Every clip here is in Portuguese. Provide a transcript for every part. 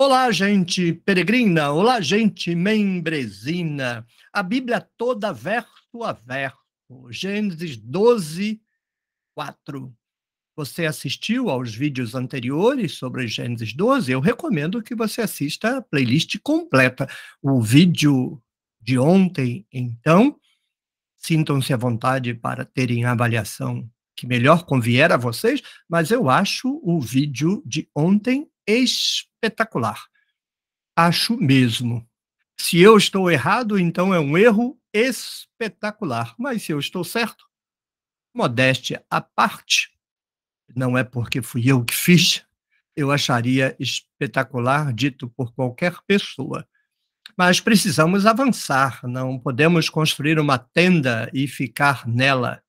Olá, gente peregrina, olá, gente membresina. A Bíblia toda, verso a verso. Gênesis 12, 4. Você assistiu aos vídeos anteriores sobre Gênesis 12? Eu recomendo que você assista a playlist completa. O vídeo de ontem, então, sintam-se à vontade para terem a avaliação que melhor convier a vocês, mas eu acho o vídeo de ontem espetacular. Acho mesmo. Se eu estou errado, então é um erro espetacular. Mas se eu estou certo, modéstia à parte, não é porque fui eu que fiz, eu acharia espetacular dito por qualquer pessoa. Mas precisamos avançar, não podemos construir uma tenda e ficar nela.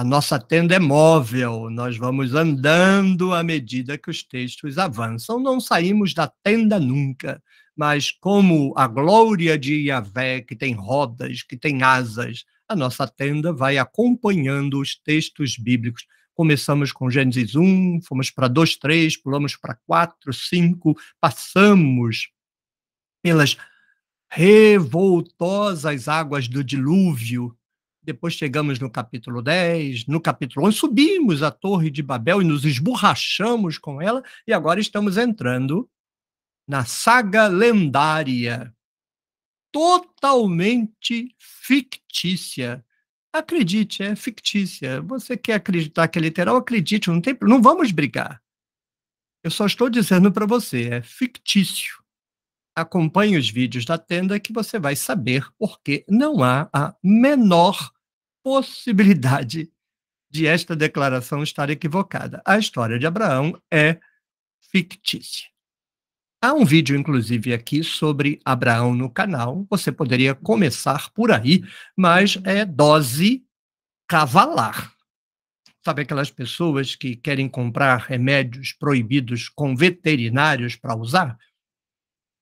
A nossa tenda é móvel, nós vamos andando à medida que os textos avançam, não saímos da tenda nunca, mas como a glória de Yahvé, que tem rodas, que tem asas, a nossa tenda vai acompanhando os textos bíblicos. Começamos com Gênesis 1, fomos para 2, 3, pulamos para 4, 5, passamos pelas revoltosas águas do dilúvio, depois chegamos no capítulo 10, no capítulo 11, subimos a Torre de Babel e nos esborrachamos com ela, e agora estamos entrando na saga lendária, totalmente fictícia. Acredite, é fictícia. Você quer acreditar que é literal? Acredite, não tem, não vamos brigar. Eu só estou dizendo para você, é fictício acompanhe os vídeos da tenda que você vai saber porque não há a menor possibilidade de esta declaração estar equivocada. A história de Abraão é fictícia. Há um vídeo, inclusive, aqui sobre Abraão no canal. Você poderia começar por aí, mas é dose cavalar. Sabe aquelas pessoas que querem comprar remédios proibidos com veterinários para usar?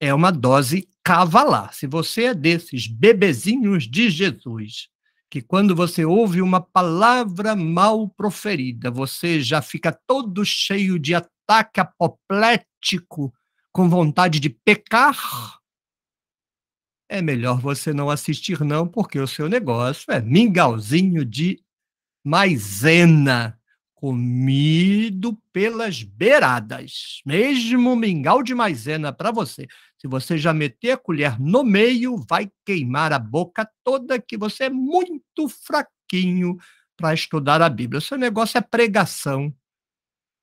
é uma dose cavalar. Se você é desses bebezinhos de Jesus, que quando você ouve uma palavra mal proferida, você já fica todo cheio de ataque apoplético, com vontade de pecar, é melhor você não assistir, não, porque o seu negócio é mingauzinho de maisena, comido pelas beiradas. Mesmo mingau de maisena para você. Se você já meter a colher no meio, vai queimar a boca toda, que você é muito fraquinho para estudar a Bíblia. O seu negócio é pregação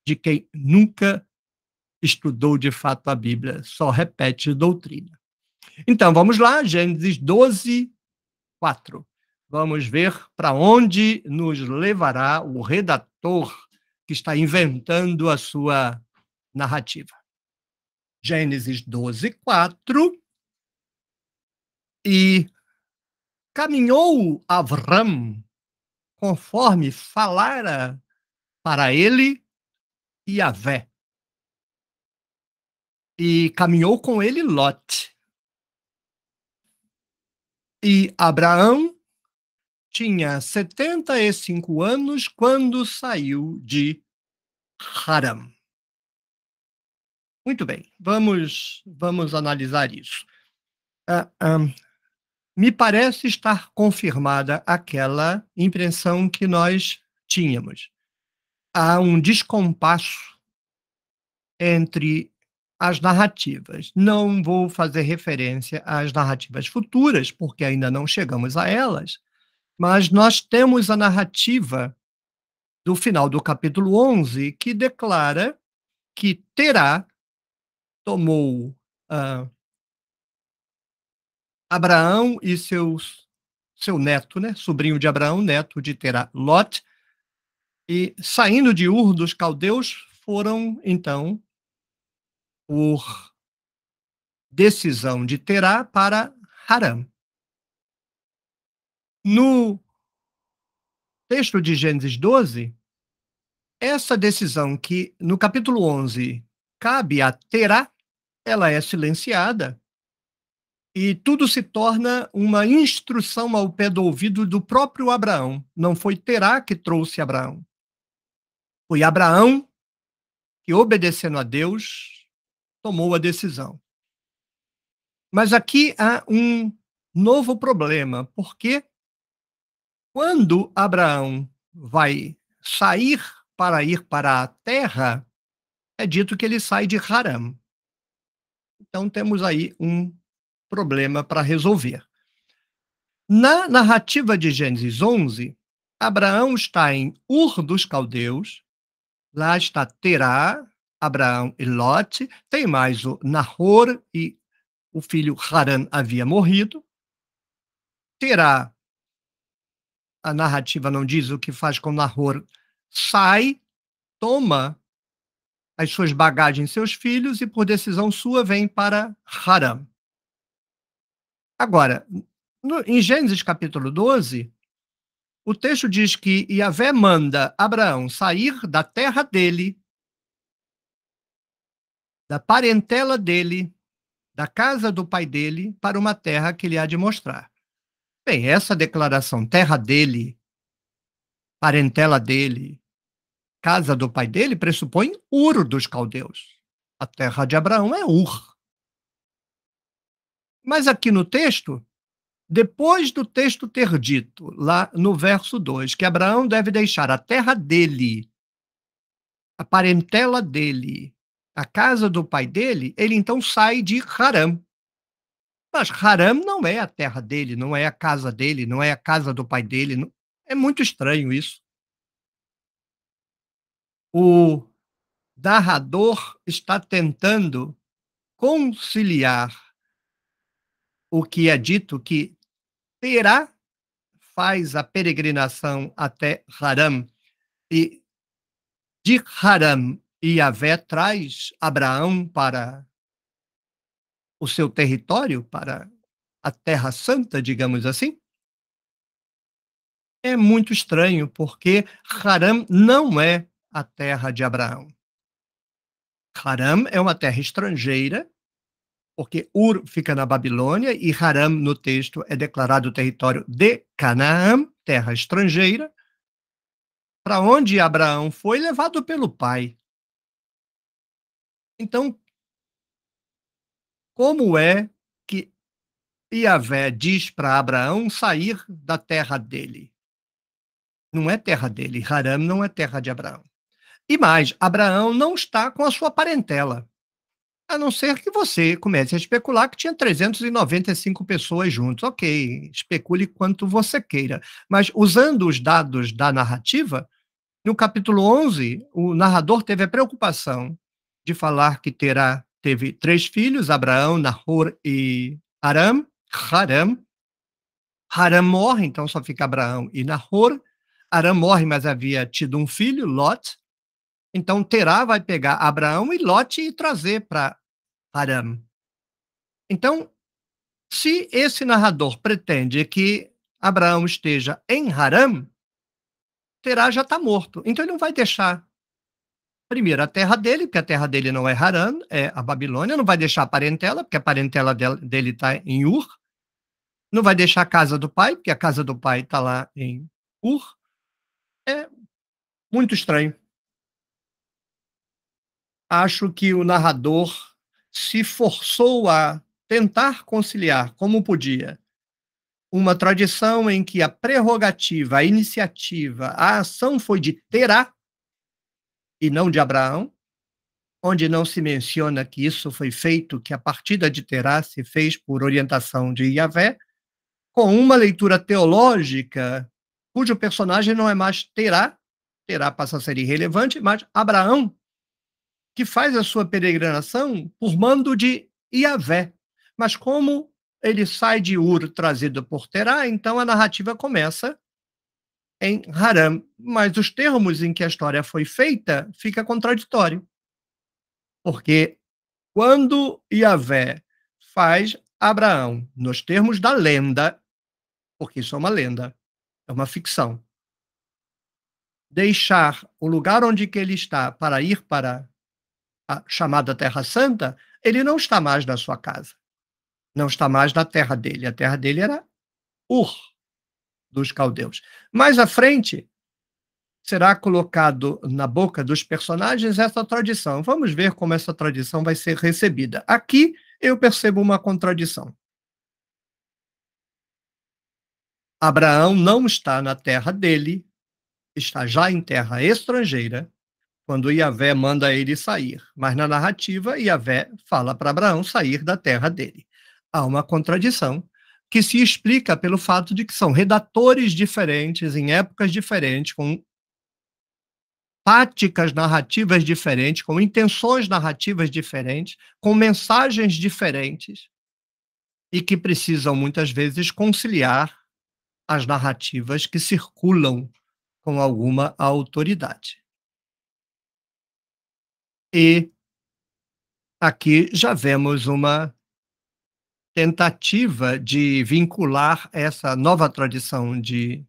de quem nunca estudou de fato a Bíblia, só repete doutrina. Então, vamos lá, Gênesis 12, 4. Vamos ver para onde nos levará o redator que está inventando a sua narrativa. Gênesis 12, 4. E caminhou Avram conforme falara para ele Vé E caminhou com ele Lot. E Abraão tinha 75 anos quando saiu de Haram. Muito bem, vamos, vamos analisar isso. Ah, ah, me parece estar confirmada aquela impressão que nós tínhamos. Há um descompasso entre as narrativas. Não vou fazer referência às narrativas futuras, porque ainda não chegamos a elas, mas nós temos a narrativa do final do capítulo 11 que declara que terá tomou Abraão e seus seu neto, né, sobrinho de Abraão, neto de Terá, Lot, e saindo de Ur dos caldeus, foram então por decisão de Terá para Harã. No texto de Gênesis 12, essa decisão que no capítulo 11 cabe a Terá ela é silenciada e tudo se torna uma instrução ao pé do ouvido do próprio Abraão. Não foi Terá que trouxe Abraão. Foi Abraão que, obedecendo a Deus, tomou a decisão. Mas aqui há um novo problema, porque quando Abraão vai sair para ir para a terra, é dito que ele sai de Haram. Então, temos aí um problema para resolver. Na narrativa de Gênesis 11, Abraão está em Ur dos Caldeus, lá está Terá, Abraão e Lot, tem mais o Nahor e o filho Haran havia morrido. Terá, a narrativa não diz o que faz com Nahor, sai, toma as suas bagagens, seus filhos, e por decisão sua vem para Haram. Agora, no, em Gênesis capítulo 12, o texto diz que Yahvé manda Abraão sair da terra dele, da parentela dele, da casa do pai dele, para uma terra que ele há de mostrar. Bem, essa declaração, terra dele, parentela dele, casa do pai dele pressupõe Ur dos caldeus. A terra de Abraão é Ur. Mas aqui no texto, depois do texto ter dito, lá no verso 2, que Abraão deve deixar a terra dele, a parentela dele, a casa do pai dele, ele então sai de Haram. Mas Haram não é a terra dele, não é a casa dele, não é a casa do pai dele. É muito estranho isso o narrador está tentando conciliar o que é dito que Terá faz a peregrinação até Haram e de Haram Avé traz Abraão para o seu território, para a Terra Santa, digamos assim. É muito estranho, porque Haram não é a terra de Abraão. Haram é uma terra estrangeira, porque Ur fica na Babilônia e Haram, no texto, é declarado o território de Canaã, terra estrangeira, para onde Abraão foi levado pelo pai. Então, como é que Iavé diz para Abraão sair da terra dele? Não é terra dele, Haram não é terra de Abraão. E mais, Abraão não está com a sua parentela. A não ser que você comece a especular que tinha 395 pessoas juntos. Ok, especule quanto você queira. Mas usando os dados da narrativa, no capítulo 11, o narrador teve a preocupação de falar que terá teve três filhos, Abraão, Nahor e Aram, Haram. Haram morre, então só fica Abraão e Nahor. Aram morre, mas havia tido um filho, Lot. Então Terá vai pegar Abraão e Lote e trazer para Aram. Então, se esse narrador pretende que Abraão esteja em Haram, Terá já está morto. Então ele não vai deixar primeiro a terra dele, porque a terra dele não é Haram, é a Babilônia, não vai deixar a parentela, porque a parentela dele está em Ur, não vai deixar a casa do pai, porque a casa do pai está lá em Ur. É muito estranho acho que o narrador se forçou a tentar conciliar, como podia, uma tradição em que a prerrogativa, a iniciativa, a ação foi de Terá e não de Abraão, onde não se menciona que isso foi feito, que a partida de Terá se fez por orientação de Yahvé, com uma leitura teológica cujo personagem não é mais Terá, Terá passa a ser irrelevante, mas Abraão que faz a sua peregrinação por mando de Iavé. Mas como ele sai de Ur trazido por Terá, então a narrativa começa em Haram. Mas os termos em que a história foi feita fica contraditório. Porque quando Iavé faz Abraão, nos termos da lenda, porque isso é uma lenda, é uma ficção, deixar o lugar onde ele está para ir para a chamada Terra Santa, ele não está mais na sua casa. Não está mais na terra dele. A terra dele era Ur, dos caldeus. Mais à frente, será colocado na boca dos personagens essa tradição. Vamos ver como essa tradição vai ser recebida. Aqui eu percebo uma contradição. Abraão não está na terra dele, está já em terra estrangeira, quando Yahvé manda ele sair. Mas na narrativa, Yahvé fala para Abraão sair da terra dele. Há uma contradição que se explica pelo fato de que são redatores diferentes, em épocas diferentes, com táticas narrativas diferentes, com intenções narrativas diferentes, com mensagens diferentes, e que precisam muitas vezes conciliar as narrativas que circulam com alguma autoridade. E aqui já vemos uma tentativa de vincular essa nova tradição de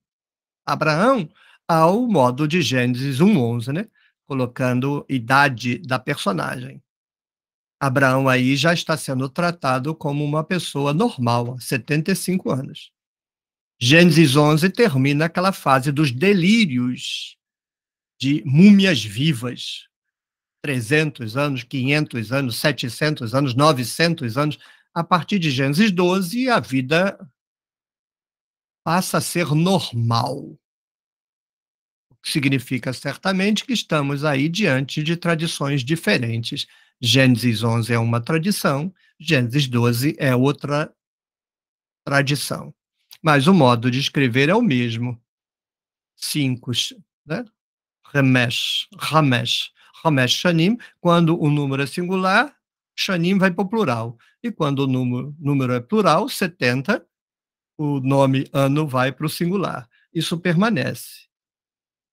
Abraão ao modo de Gênesis 1:11, né? Colocando idade da personagem. Abraão aí já está sendo tratado como uma pessoa normal, 75 anos. Gênesis 11 termina aquela fase dos delírios de múmias vivas, 300 anos, 500 anos, 700 anos, 900 anos. A partir de Gênesis 12, a vida passa a ser normal. O que significa certamente que estamos aí diante de tradições diferentes. Gênesis 11 é uma tradição, Gênesis 12 é outra tradição. Mas o modo de escrever é o mesmo. Cinco, né? Ramesh, Ramesh. Ramesh Shanim, quando o número é singular, Shanim vai para o plural. E quando o número, número é plural, 70, o nome ano vai para o singular. Isso permanece.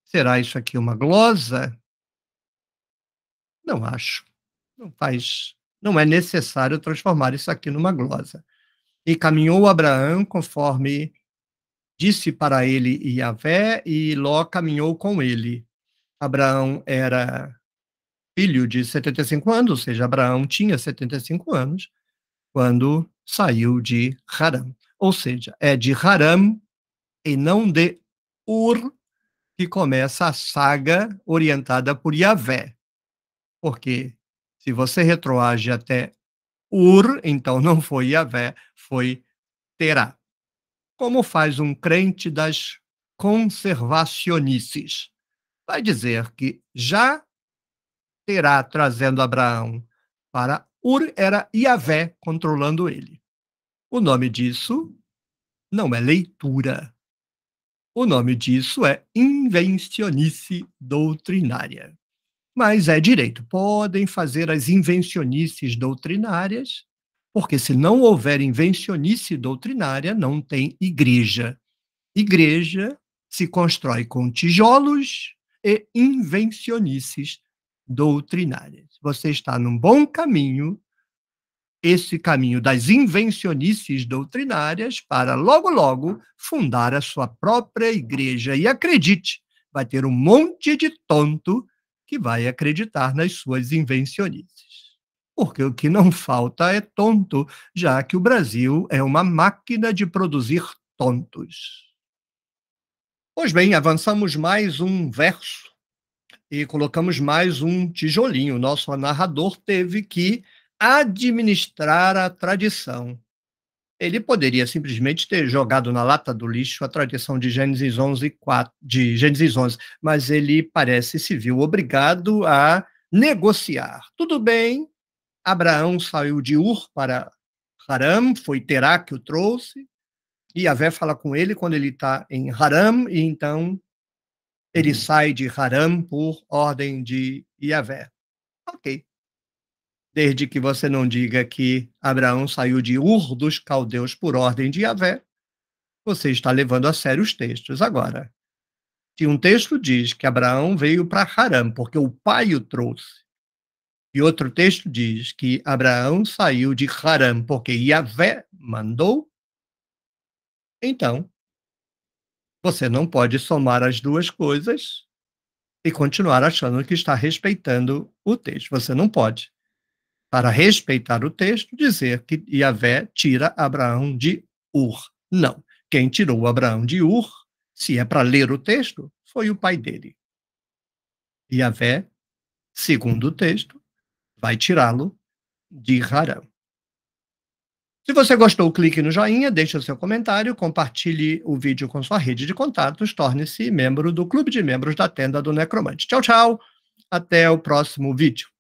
Será isso aqui uma glosa? Não acho. Não faz. Não é necessário transformar isso aqui numa glosa. E caminhou Abraão conforme disse para ele Yahvé, e Ló caminhou com ele. Abraão era filho de 75 anos, ou seja, Abraão tinha 75 anos quando saiu de Haram. Ou seja, é de Haram e não de Ur que começa a saga orientada por Yahvé. Porque se você retroage até Ur, então não foi Yahvé, foi Terá. Como faz um crente das conservacionices? Vai dizer que já terá trazendo Abraão para Ur era Iavé controlando ele. O nome disso não é leitura. O nome disso é invencionice doutrinária. Mas é direito. Podem fazer as invencionices doutrinárias, porque se não houver invencionice doutrinária, não tem igreja. Igreja se constrói com tijolos e invencionices doutrinárias. Você está num bom caminho, esse caminho das invencionices doutrinárias, para logo, logo fundar a sua própria igreja. E acredite, vai ter um monte de tonto que vai acreditar nas suas invencionices. Porque o que não falta é tonto, já que o Brasil é uma máquina de produzir tontos. Pois bem, avançamos mais um verso e colocamos mais um tijolinho. Nosso narrador teve que administrar a tradição. Ele poderia simplesmente ter jogado na lata do lixo a tradição de Gênesis 11, 4, de Gênesis 11 mas ele parece se viu obrigado a negociar. Tudo bem, Abraão saiu de Ur para Haram, foi Terá que o trouxe, e a Vé fala com ele quando ele está em Haram, e então ele uhum. sai de Haram por ordem de Yahvé. Ok. Desde que você não diga que Abraão saiu de Ur dos Caldeus por ordem de Yahvé, você está levando a sério os textos. Agora, se um texto diz que Abraão veio para Haram porque o pai o trouxe, e outro texto diz que Abraão saiu de Haram porque Yahvé mandou, então você não pode somar as duas coisas e continuar achando que está respeitando o texto. Você não pode. Para respeitar o texto, dizer que Yahvé tira Abraão de Ur. Não. Quem tirou Abraão de Ur, se é para ler o texto, foi o pai dele. Yahvé, segundo o texto, vai tirá-lo de Harã. Se você gostou, clique no joinha, deixe o seu comentário, compartilhe o vídeo com sua rede de contatos, torne-se membro do Clube de Membros da Tenda do Necromante. Tchau, tchau! Até o próximo vídeo.